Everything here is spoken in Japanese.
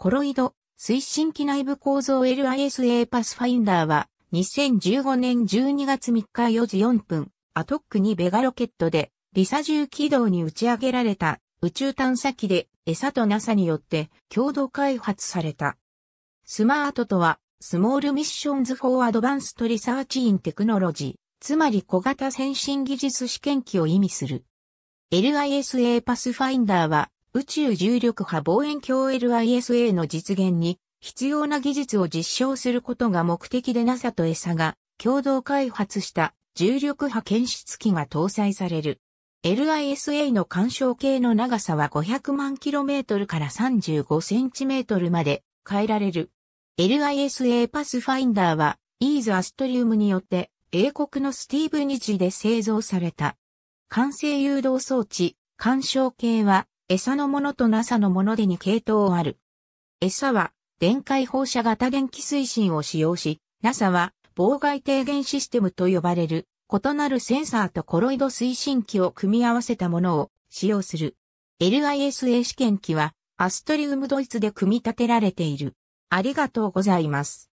コロイド、推進機内部構造 LISA パスファインダーは、2015年12月3日4時4分、アトックにベガロケットで、リサ重軌道に打ち上げられた宇宙探査機で、餌と NASA によって共同開発された。スマートとは、スモールミッションズ・フォー・アドバンスト・リサーチ・イン・テクノロジー、つまり小型先進技術試験機を意味する。LISA パスファインダーは、宇宙重力波望遠鏡 LISA の実現に必要な技術を実証することが目的で NASA と ESA が共同開発した重力波検出機が搭載される。LISA の干渉計の長さは500万 km から 35cm まで変えられる。LISA パスファインダーはイーズ・アストリウムによって英国のスティーブ・ニジで製造された。完成誘導装置、干渉系は餌のものと NASA のものでに系統ある。餌は、電解放射型電気推進を使用し、NASA は、妨害低減システムと呼ばれる、異なるセンサーとコロイド推進機を組み合わせたものを使用する。LISA 試験機は、アストリウムドイツで組み立てられている。ありがとうございます。